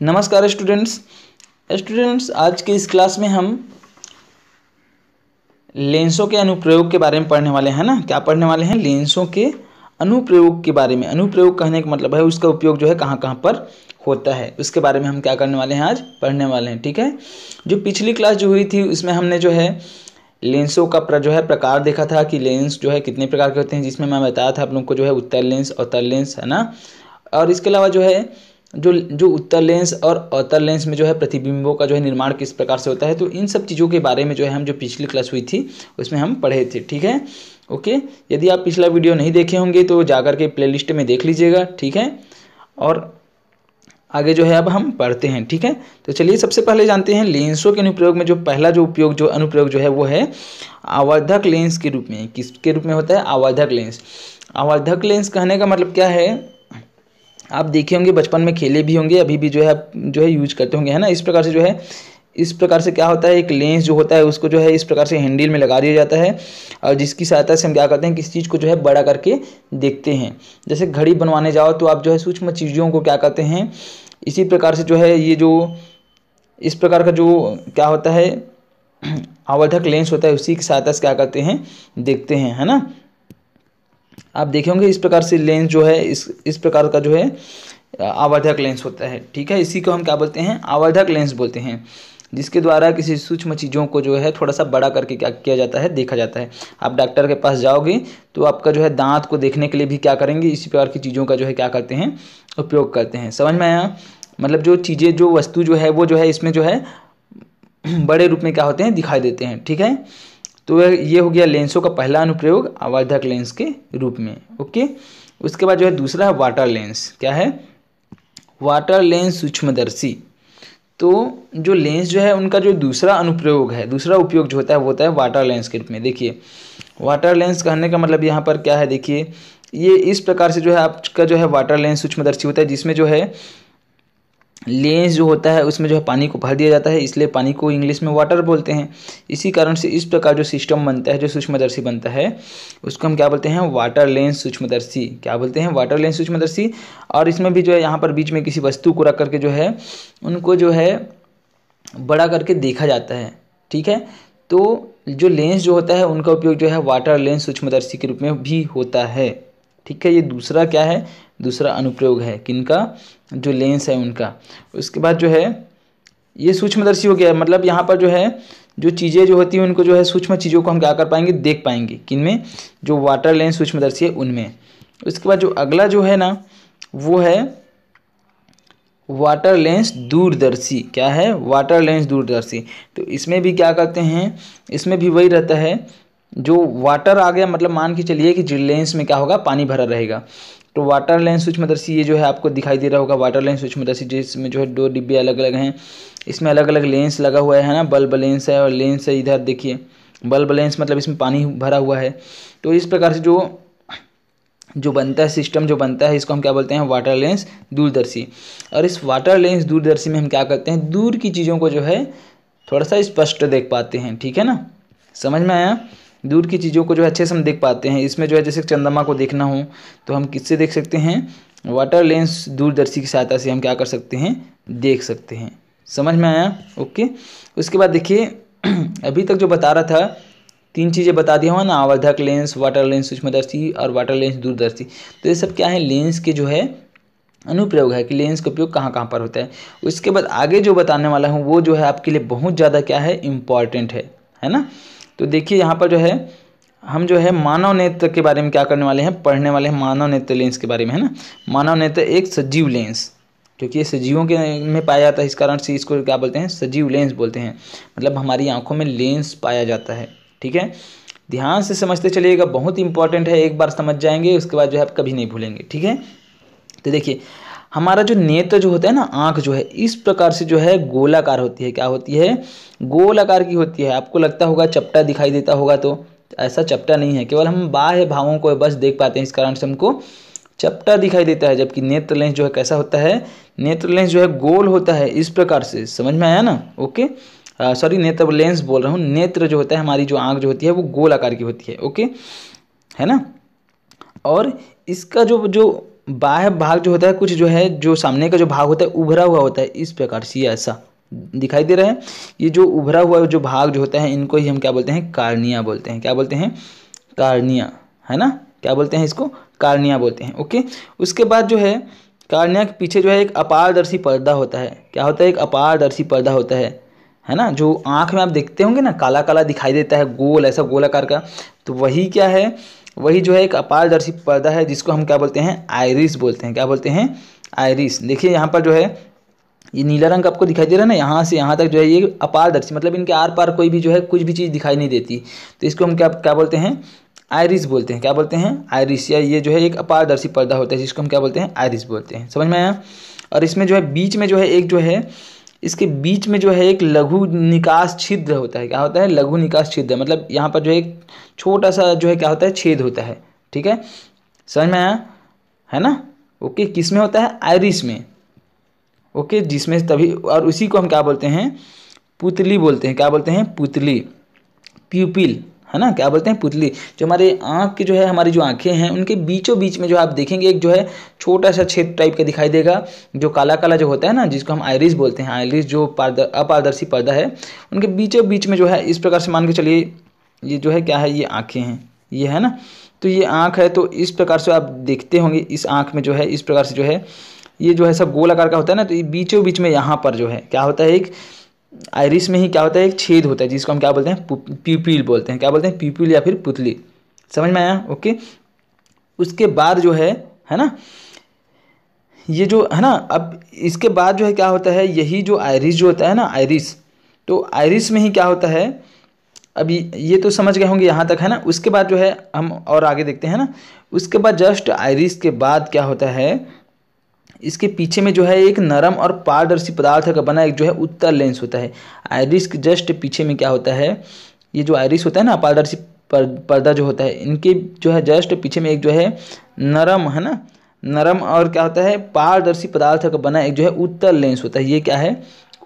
नमस्कार students students आज के इस क्लास में हम लेंसों के अनुप्रयोग के बारे में पढ़ने वाले हैं ना क्या पढ़ने वाले हैं लेंसों के अनुप्रयोग के बारे में अनुप्रयोग कहने का मतलब है उसका उपयोग जो है कहाँ कहाँ पर होता है उसके बारे में हम क्या करने वाले हैं आज पढ़ने वाले हैं ठीक है जो पिछली क्लास जो हुई थी उसमें हमने जो है लेंसों का जो है प्रकार देखा था कि लेंस जो है कितने प्रकार के होते हैं जिसमें मैं बताया था आप लोग को जो है उत्तर लेंस अवतर लेंस है ना और इसके अलावा जो है जो जो उत्तर लेंस और अवतर लेंस में जो है प्रतिबिंबों का जो है निर्माण किस प्रकार से होता है तो इन सब चीज़ों के बारे में जो है हम जो पिछली क्लास हुई थी उसमें हम पढ़े थे ठीक है ओके यदि आप पिछला वीडियो नहीं देखे होंगे तो जाकर के प्लेलिस्ट में देख लीजिएगा ठीक है और आगे जो है अब हम पढ़ते हैं ठीक है तो चलिए सबसे पहले जानते हैं लेंसों के अनुप्रयोग में जो पहला जो उपयोग जो अनुप्रयोग जो है वो है आवर्धक लेंस के रूप में किसके रूप में होता है आवर्धक लेंस आवर्धक लेंस कहने का मतलब क्या है आप देखे होंगे बचपन में खेले भी होंगे अभी भी जो है जो है यूज करते होंगे है ना इस प्रकार से जो है इस प्रकार से क्या होता है एक लेंस जो होता है उसको जो है इस प्रकार से हैंडल में लगा दिया जाता है और जिसकी सहायता से हम क्या करते हैं किस चीज़ को जो है बड़ा करके देखते हैं जैसे घड़ी बनवाने जाओ तो आप जो है सूक्ष्म चीज़ों को क्या करते हैं इसी प्रकार से जो है ये जो इस प्रकार का जो क्या होता है आवर्धक लेंस होता है उसी की सहायता से क्या करते हैं देखते हैं है ना आप देखेंगे इस प्रकार से लेंस जो है इस इस प्रकार का जो है आवर्धक लेंस होता है ठीक है इसी को हम क्या बोलते हैं आवर्धक लेंस बोलते हैं जिसके द्वारा किसी सूक्ष्म चीज़ों को जो है थोड़ा सा बड़ा करके क्या किया जाता है देखा जाता है आप डॉक्टर के पास जाओगे तो आपका जो है दांत को देखने के लिए भी क्या करेंगे इसी प्रकार की चीज़ों का जो है क्या करते हैं उपयोग करते हैं समझ में आया मतलब जो चीज़ें जो वस्तु जो है वो जो है इसमें जो है बड़े रूप में क्या होते हैं दिखाई देते हैं ठीक है तो ये हो गया लेंसों का पहला अनुप्रयोग आवर्धक लेंस के रूप में ओके उसके बाद जो है दूसरा है वाटर लेंस क्या है वाटर लेंस सूक्ष्मदर्शी तो जो लेंस जो है उनका जो दूसरा अनुप्रयोग है दूसरा उपयोग जो होता है वो होता है वाटर लेंस के रूप में देखिए वाटर लेंस कहने का मतलब यहाँ पर क्या है देखिए ये इस प्रकार से जो है आपका जो है वाटर लेंस सूक्ष्मदर्शी होता है जिसमें जो है लेंस जो होता है उसमें जो है पानी को भर दिया जाता है इसलिए पानी को इंग्लिश में वाटर बोलते हैं इसी कारण से इस प्रकार जो सिस्टम बनता है जो सूक्ष्मदर्शी बनता है उसको हम क्या बोलते हैं वाटर लेंस सूक्ष्मदर्शी क्या बोलते हैं वाटर लेंस सूक्ष्मदर्शी और इसमें भी जो है यहाँ पर बीच में किसी वस्तु को रख करके जो है उनको जो है बड़ा करके देखा जाता है ठीक है तो जो लेंस जो होता है उनका उपयोग जो है वाटर लेंस सूक्ष्मदर्शी के रूप में भी होता है ठीक है ये दूसरा क्या है दूसरा अनुप्रयोग है किनका जो लेंस है उनका उसके बाद जो है ये सूक्ष्मदर्शी हो गया मतलब यहाँ पर जो है जो चीज़ें जो होती हैं उनको जो है सूक्ष्म चीज़ों को हम क्या कर पाएंगे देख पाएंगे किन में जो वाटर लेंस सूक्ष्मदर्शी है उनमें उसके बाद जो अगला जो है ना वो है वाटर लेंस दूरदर्शी क्या है वाटर लेंस दूरदर्शी तो इसमें भी क्या करते हैं इसमें भी वही रहता है जो वाटर आ गया मतलब मान के चलिए कि लेंस में क्या होगा पानी भरा रहेगा तो वाटर लाइन स्विच मदरसी ये जो है आपको दिखाई दे रहा होगा वाटर लाइन स्विच मदरसी जिसमें जो है दो डिब्बे अलग अलग हैं इसमें अलग अलग लेंस लगा हुआ है ना बल्ब लेंस है और लेंस है इधर देखिए बल्ब लेंस मतलब इसमें पानी भरा हुआ है तो इस प्रकार से जो जो बनता है सिस्टम जो बनता है इसको हम क्या बोलते हैं वाटर लेंस दूरदर्शी और इस वाटर लेंस दूरदर्शी में हम क्या करते हैं दूर की चीज़ों को जो है थोड़ा सा स्पष्ट देख पाते हैं ठीक है ना समझ में आया दूर की चीज़ों को जो है अच्छे से हम देख पाते हैं इसमें जो है जैसे चंद्रमा को देखना हो तो हम किससे देख सकते हैं वाटर लेंस दूरदर्शी की सहायता से हम क्या कर सकते हैं देख सकते हैं समझ में आया ओके उसके बाद देखिए अभी तक जो बता रहा था तीन चीज़ें बता दिया हुआ ना आवर्धक लेंस वाटर लेंस सूक्ष्मदर्शी और वाटर लेंस दूरदर्शी तो ये सब क्या है लेंस के जो है अनुप्रयोग है कि लेंस का उपयोग कहाँ कहाँ पर होता है उसके बाद आगे जो बताने वाला हूँ वो जो है आपके लिए बहुत ज़्यादा क्या है इम्पॉर्टेंट है है ना तो देखिए यहाँ पर जो है हम जो है मानव नेत्र के बारे में क्या करने वाले हैं पढ़ने वाले हैं मानव नेत्र लेंस के बारे में है ना मानव नेत्र एक सजीव लेंस क्योंकि ये सजीवों के में पाया जाता है इस कारण से इसको क्या बोलते हैं सजीव लेंस बोलते हैं मतलब हमारी आंखों में लेंस पाया जाता है ठीक है ध्यान से समझते चलिएगा बहुत इंपॉर्टेंट है एक बार समझ जाएंगे उसके बाद जो है आप कभी नहीं भूलेंगे ठीक है तो देखिए हमारा जो नेत्र जो होता है ना आँख जो है इस प्रकार से जो है गोलाकार होती है क्या होती है गोलाकार की होती है आपको लगता होगा चपटा दिखाई देता होगा तो ऐसा चपटा नहीं है केवल हम बाह्य भावों को बस देख पाते हैं इस कारण से हमको चपटा दिखाई देता है जबकि नेत्र लेंस जो है कैसा होता है नेत्र लेंस जो है गोल होता है इस प्रकार से समझ में आया ना ओके सॉरी नेत्र लेंस बोल रहा हूँ नेत्र जो होता है हमारी जो आँख जो होती है वो गोल आकार की होती है ओके है ना और इसका जो जो बाह्य भाग जो होता है कुछ जो है जो सामने का जो भाग होता है उभरा हुआ होता है इस प्रकार से ऐसा दिखाई दे रहा है ये जो उभरा हुआ जो भाग जो होता है इनको ही हम क्या बोलते हैं कार्निया बोलते हैं क्या बोलते हैं कार्निया है ना क्या बोलते हैं इसको कार्निया बोलते हैं ओके उसके बाद जो है कार्निया के पीछे जो है एक अपारदर्शी पर्दा होता है क्या होता है एक अपारदर्शी पर्दा होता है है ना जो आँख में आप देखते होंगे ना काला काला दिखाई देता है गोल ऐसा गोलाकार का तो वही क्या है वही जो है एक अपारदर्शी पर्दा है जिसको हम क्या बोलते हैं आयरिस बोलते हैं क्या बोलते हैं आयरिस देखिए यहाँ पर जो है ये नीला रंग आपको दिखाई दे रहा है ना यहाँ से यहाँ तक जो है ये अपारदर्शी मतलब इनके आर पार कोई भी जो है कुछ भी चीज़ दिखाई नहीं देती तो इसको हम क्या क्या बोलते हैं आयरिस बोलते हैं क्या बोलते हैं आयरिस या ये जो है एक अपारदर्शी पर्दा होता है जिसको हम क्या बोलते हैं आयरिस बोलते हैं समझ में आया और इसमें जो है बीच में जो है एक जो है इसके बीच में जो है एक लघु निकास छिद्र होता है क्या होता है लघु निकास छिद्र मतलब यहाँ पर जो एक छोटा सा जो है क्या होता है छेद होता है ठीक है समझ में आया है ना ओके किस में होता है आयरिस में ओके जिसमें तभी और उसी को हम क्या बोलते हैं पुतली बोलते हैं क्या बोलते हैं पुतली प्यूपिल है ना क्या बोलते हैं पुतली जो हमारे आँख की जो है हमारी जो आँखें हैं उनके बीचों बीच में जो आप देखेंगे एक जो है छोटा सा छेद टाइप का दिखाई देगा जो काला काला जो होता है ना जिसको हम आयरिस बोलते हैं आयरिस जो अपारदर्शी पर्दा है उनके बीचों बीच में जो है इस प्रकार से मान के चलिए ये जो है क्या है ये आँखें हैं ये है ना तो ये आँख है तो इस प्रकार से आप देखते होंगे इस आँख में जो है इस प्रकार से जो है ये जो है सब गोल आकार का होता है ना तो ये बीचों बीच में यहाँ पर जो है क्या होता है एक आयरिस में ही क्या होता है एक छेद होता है जिसको हम क्या बोलते हैं पीपील बोलते हैं क्या बोलते हैं पीपील या फिर पुतली समझ में आया ओके उसके बाद जो है है ना ये जो है ना अब इसके बाद जो है क्या होता है यही जो आयरिस जो होता है ना आयरिस तो आयरिस में ही क्या होता है अब ये तो समझ गए होंगे यहाँ तक है ना उसके बाद जो है हम और आगे देखते हैं ना उसके बाद जस्ट आयरिस के बाद क्या होता है इसके पीछे में जो है एक नरम और पारदर्शी पदार्थ का बना एक जो है उत्तर लेंस होता है आयरिस के जस्ट पीछे में क्या होता है ये जो आयरिस होता है ना पारदर्शी पर्दा जो होता है इनके जो है जस्ट पीछे में एक जो है नरम है ना नरम और क्या होता है पारदर्शी पदार्थ का बना एक जो है उत्तर लेंस होता है ये क्या है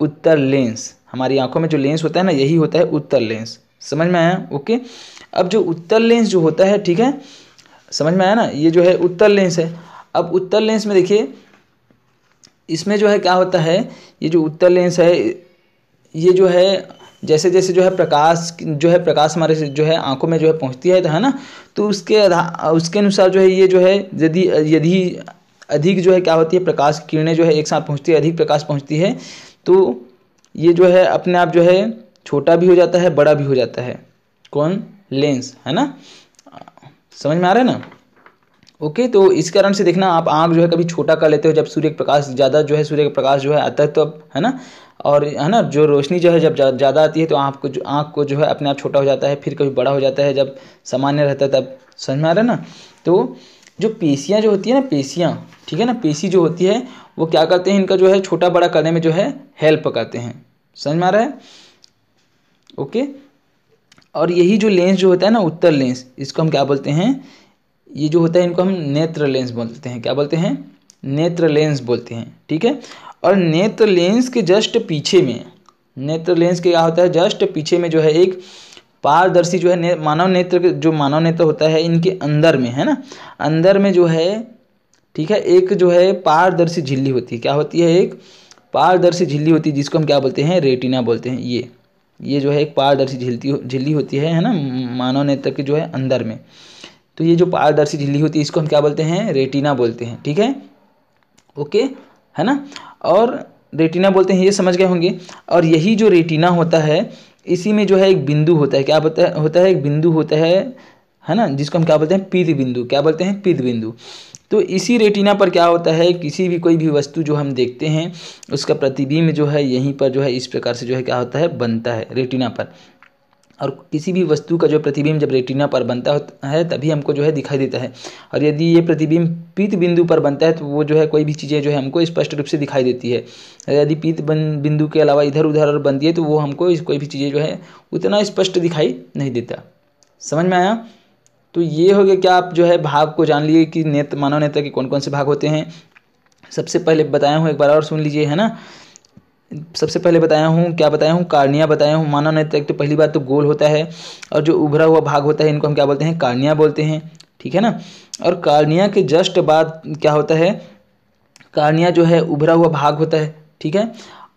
उत्तर लेंस हमारी आंखों में जो लेंस होता है ना यही होता है उत्तर लेंस समझ में आया ओके अब जो उत्तर लेंस जो होता है ठीक है समझ में आया ना ये जो है उत्तर लेंस है अब उत्तर लेंस में देखिए इसमें जो है क्या होता है ये जो उत्तर लेंस है ये जो है जैसे जैसे जो है प्रकाश जो है प्रकाश हमारे जो है आंखों में जो है पहुंचती है तो है ना तो उसके आधार उसके अनुसार जो है ये जो है यदि यदि अधिक जो है क्या होती है प्रकाश किरणें जो है एक साथ पहुंचती है अधिक प्रकाश पहुंचती है तो ये जो है अपने आप जो है छोटा भी हो जाता है बड़ा भी हो जाता है कौन लेंस है ना समझ में आ रहा है ना ओके तो इस कारण से देखना आप आँख जो है कभी छोटा कर लेते हो जब सूर्य प्रकाश ज़्यादा जो है सूर्य का प्रकाश जो है आता है अब है ना और है ना जो रोशनी जो है जब ज़्यादा आती है तो आँख को जो आँख को जो है अपने आप छोटा हो जाता है फिर कभी बड़ा हो जाता है जब सामान्य रहता है तब समझ में आ रहा है ना तो जो पेशियाँ जो होती है ना पेशियाँ ठीक है ना पेशी जो होती है वो क्या करते हैं इनका जो है छोटा बड़ा करने में जो है हेल्प करते हैं समझ में आ रहा है ओके और यही जो लेंस जो होता है ना उत्तर लेंस इसको हम क्या बोलते हैं ये जो होता है इनको हम नेत्र लेंस बोलते हैं क्या बोलते हैं नेत्र लेंस बोलते हैं ठीक है और नेत्र लेंस के जस्ट पीछे में नेत्र लेंस के क्या होता है जस्ट पीछे में जो है एक पारदर्शी जो है ने, मानव नेत्र जो मानव नेत्र होता है इनके अंदर में है ना अंदर में जो है ठीक है एक जो है पारदर्शी झिल्ली होती है क्या होती है एक पारदर्शी झिल्ली होती है जिसको हम क्या बोलते हैं रेटिना बोलते हैं ये ये जो है एक पारदर्शी झिल्ली झिल्ली होती है है ना मानव नेत्र के जो है अंदर में तो ये जो पारदर्शी झिल्ली होती है इसको हम क्या बोलते हैं रेटिना बोलते हैं ठीक है ओके है ना और रेटिना बोलते हैं ये समझ गए होंगे और यही जो रेटिना होता है इसी में जो है एक बिंदु होता है क्या होता है होता है एक बिंदु होता है है ना जिसको हम क्या बोलते हैं पीत बिंदु क्या बोलते हैं पीत बिंदु तो इसी रेटिना पर क्या होता है किसी भी कोई भी वस्तु जो हम देखते हैं उसका प्रतिबिंब जो है यहीं पर जो है इस प्रकार से जो है क्या होता है बनता है रेटिना पर और किसी भी वस्तु का जो प्रतिबिंब जब रेटिना पर बनता है तभी हमको जो है दिखाई देता है और यदि ये प्रतिबिंब पीत बिंदु पर बनता है तो वो जो है कोई भी चीज़ें जो है हमको स्पष्ट रूप से दिखाई देती है यदि पीत बिंदु के अलावा इधर उधर बनती है तो वो हमको कोई भी चीज़ें जो है उतना स्पष्ट दिखाई नहीं देता समझ में आया तो ये हो गया क्या आप जो है भाग को जान लिए कि नेत्र मानव नेता के कौन कौन से भाग होते हैं सबसे पहले बताया हूँ एक बार और सुन लीजिए है ना सबसे पहले बताया हूँ क्या बताया हूँ कार्निया बताया हूँ मानव नेत्रक तो पहली बात तो गोल होता है और जो उभरा हुआ भाग होता है इनको हम क्या बोलते हैं कार्निया बोलते हैं ठीक है ना और कार्निया के जस्ट बाद क्या होता है कार्निया जो है उभरा हुआ भाग होता है ठीक है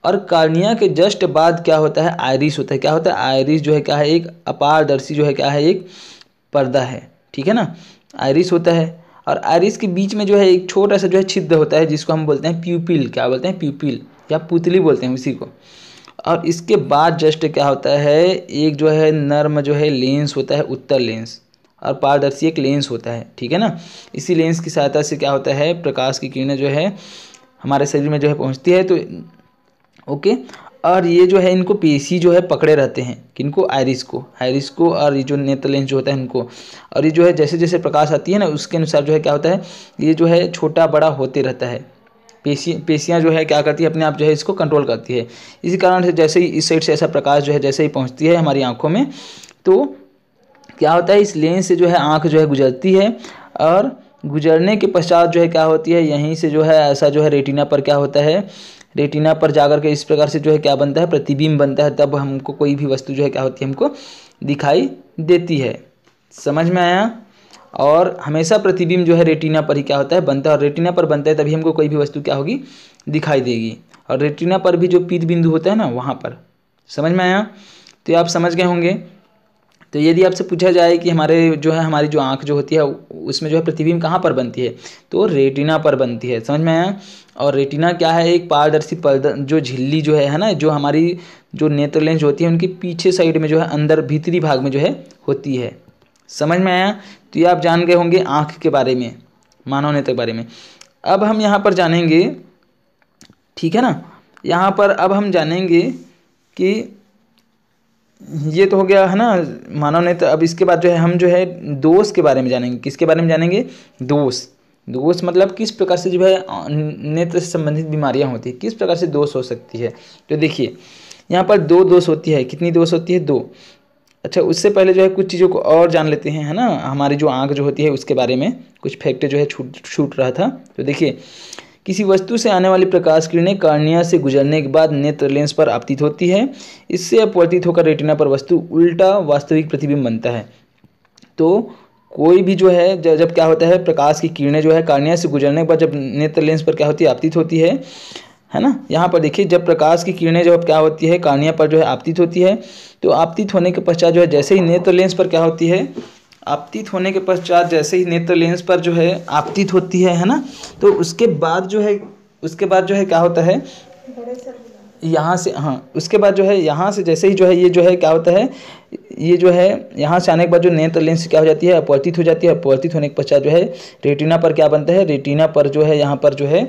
और कार्निया के जस्ट बाद क्या होता है आयरिस होता है क्या होता है आयरिस जो है क्या है एक अपारदर्शी जो है क्या है एक पर्दा है ठीक है ना आयरिस होता है और आयरिस के बीच में जो है एक छोटा सा जो है छिद्र होता है जिसको हम बोलते हैं प्यूपिल क्या बोलते हैं प्यूपिल या पुतली बोलते हैं उसी को और इसके बाद जस्ट क्या होता है एक जो है नर्म जो है लेंस होता है उत्तर लेंस और पारदर्शी एक लेंस होता है ठीक है ना इसी लेंस की सहायता से क्या होता है प्रकाश की किरणें जो है हमारे शरीर में जो है पहुंचती है तो ओके और ये जो है इनको पेशी जो है पकड़े रहते हैं किनको आयरिस को आयरिस को और ये जो नेत्र लेंस जो होता है इनको और ये जो है जैसे जैसे प्रकाश आती है ना उसके अनुसार जो है क्या होता है ये जो है छोटा बड़ा होते रहता है पेशी पेशियाँ जो है क्या करती है अपने आप जो है इसको कंट्रोल करती है इसी कारण से जैसे ही इस साइड से ऐसा प्रकाश जो है जैसे ही पहुँचती है हमारी आँखों में तो क्या होता है इस लेंस से जो है आँख जो है गुजरती है और गुजरने के पश्चात जो है क्या होती है यहीं से जो है ऐसा जो है रेटिना पर क्या होता है रेटिना पर जाकर के इस प्रकार से जो है क्या बनता है प्रतिबिंब बनता है तब हमको कोई भी वस्तु जो है क्या होती है हमको दिखाई देती है समझ में आया और हमेशा प्रतिबिंब जो है रेटिना पर ही क्या होता है बनता है और रेटिना पर बनता है तभी हमको कोई भी वस्तु क्या होगी दिखाई देगी और रेटिना पर भी जो पीत बिंदु होता है ना वहाँ पर समझ में आया तो आप समझ गए होंगे तो यदि आपसे पूछा जाए कि हमारे जो है हमारी जो आँख जो होती है उसमें जो है प्रतिबिंब कहाँ पर बनती है तो रेटिना पर बनती है समझ में आया और रेटिना क्या है एक पारदर्शी पर्द जो झिल्ली जो है है ना जो हमारी जो नेत्र लेंस होती है उनके पीछे साइड में जो है अंदर भीतरी भाग में जो है होती है समझ में आया तो ये आप जान गए होंगे आँख के बारे में मानव नेता के बारे में अब हम यहाँ पर जानेंगे ठीक है ना यहाँ पर अब हम जानेंगे कि ये तो हो गया है ना मानव नेता अब इसके बाद जो है हम जो है दोष के बारे में जानेंगे किसके बारे में जानेंगे दोष दोष मतलब किस प्रकार से जो है नेत्र से संबंधित बीमारियां होती है किस प्रकार से दोष हो सकती है तो देखिए यहाँ पर दो दोष होती है कितनी दोष होती है दो अच्छा उससे पहले जो है कुछ चीज़ों को और जान लेते हैं है ना हमारी जो आँख जो होती है उसके बारे में कुछ फैक्ट जो है छूट छूट रहा था तो देखिए किसी वस्तु से आने वाली प्रकाश किरणें कार्निया से गुजरने के बाद नेत्र लेंस पर आपतित होती है इससे अपवर्तित होकर रेटिना पर वस्तु उल्टा वास्तविक प्रतिबिंब बनता है तो कोई भी जो है जब क्या होता है प्रकाश की किरणें जो है कार्निया से गुजरने के बाद जब नेत्र लेंस पर क्या होती है आपतित होती है है ना यहाँ पर देखिए जब प्रकाश की किरणें जब क्या होती है कहानियाँ पर जो है आपतित होती है तो आपतित होने के पश्चात जो है जैसे ही नेत्र लेंस पर क्या होती है आपतित होने के पश्चात जैसे ही नेत्र लेंस पर जो है आपतित होती है है ना तो उसके बाद जो है उसके बाद जो है क्या होता है यहाँ से हाँ उसके बाद जो है यहाँ से जैसे ही जो है ये जो है क्या होता है ये जो है यहाँ से आने के बाद जो नेत्र लेंस क्या हो जाती है अपवर्तित हो जाती है अपवर्तित होने के पश्चात जो है रेटिना पर क्या बनता है रेटिना पर जो है यहाँ पर जो है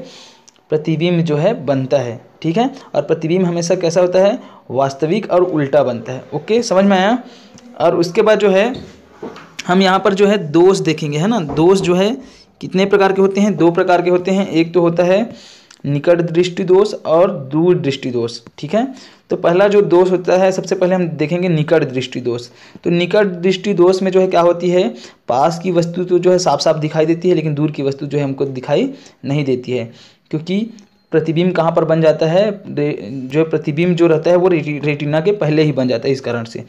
प्रतिबिंब जो है बनता है ठीक है और प्रतिबिंब हमेशा कैसा होता है वास्तविक और उल्टा बनता है ओके समझ में आया और उसके बाद जो है हम यहाँ पर जो है दोष देखेंगे है ना दोष जो है कितने प्रकार के होते हैं दो प्रकार के होते हैं एक तो होता है निकट दृष्टि दोष और दूर दृष्टि दोष ठीक है तो पहला जो दोष होता है सबसे पहले हम देखेंगे निकट दृष्टि दोष तो निकट दृष्टि दोष में जो है क्या होती है पास की वस्तु तो जो है साफ साफ दिखाई देती है लेकिन दूर की वस्तु जो है हमको दिखाई नहीं देती है क्योंकि प्रतिबिंब कहाँ पर बन जाता है जो प्रतिबिंब जो रहता है वो रेटिना के पहले ही बन जाता है इस कारण से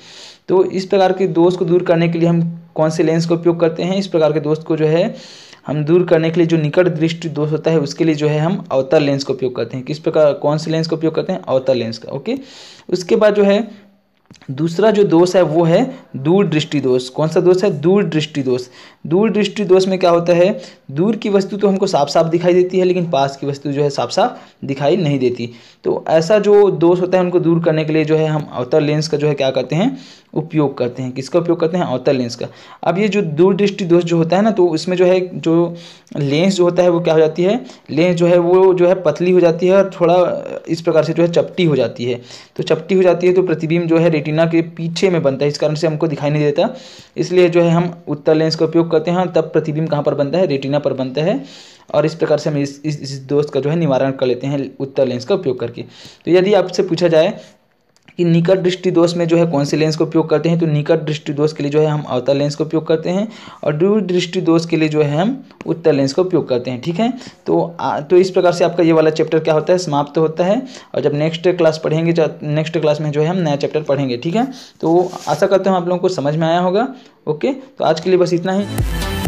तो इस प्रकार के दोष को दूर करने के लिए हम कौन से लेंस का उपयोग करते हैं इस प्रकार के दोष को जो है हम दूर करने के लिए जो निकट दृष्टि दोष होता है उसके लिए जो है हम अवतर लेंस का उपयोग करते हैं किस प्रकार कौन से लेंस का उपयोग करते हैं अवतर लेंस का ओके उसके बाद जो है दूसरा जो दोष है वो है दूर दृष्टि दोष कौन सा दोष है दूर दृष्टि दोष दूर दृष्टि दोष में क्या होता है दूर की वस्तु तो हमको साफ साफ दिखाई देती है लेकिन पास की वस्तु जो है साफ साफ दिखाई नहीं देती तो ऐसा जो दोष होता है उनको दूर करने के लिए जो है हम अवतर लेंस का जो है क्या करते हैं उपयोग करते हैं किसका उपयोग करते हैं अवतर लेंस का अब ये जो दूर दृष्टि दोष जो होता है ना तो उसमें जो है जो लेंस जो होता है वो क्या हो जाती है लेंस जो है वो जो है पतली हो जाती है और थोड़ा इस प्रकार से जो है चपटी हो जाती है तो चपटी हो जाती है तो प्रतिबिंब जो है रेटिना के पीछे में बनता है इस कारण से हमको दिखाई नहीं देता इसलिए जो है हम उत्तर लेंस का उपयोग करते हैं तब प्रतिबिंब कहाँ पर बनता है रेटिना पर बनता है और इस प्रकार से हम इस इस, इस दोष का जो है निवारण कर लेते हैं उत्तर लेंस का उपयोग करके तो यदि आपसे पूछा जाए कि निकट दृष्टि दोष में जो है कौन से लेंस का उपयोग करते हैं तो निकट दृष्टि दोष के लिए जो है हम अवतल लेंस का उपयोग करते हैं और दूर दृष्टि दोष के लिए जो है हम उत्तर लेंस का उपयोग करते हैं ठीक है तो आ, तो इस प्रकार से आपका ये वाला चैप्टर क्या होता है समाप्त होता है और जब नेक्स्ट क्लास पढ़ेंगे नेक्स्ट क्लास में जो है हम नया चैप्टर पढ़ेंगे ठीक है तो आशा करते हैं आप लोगों को समझ में आया होगा ओके तो आज के लिए बस इतना ही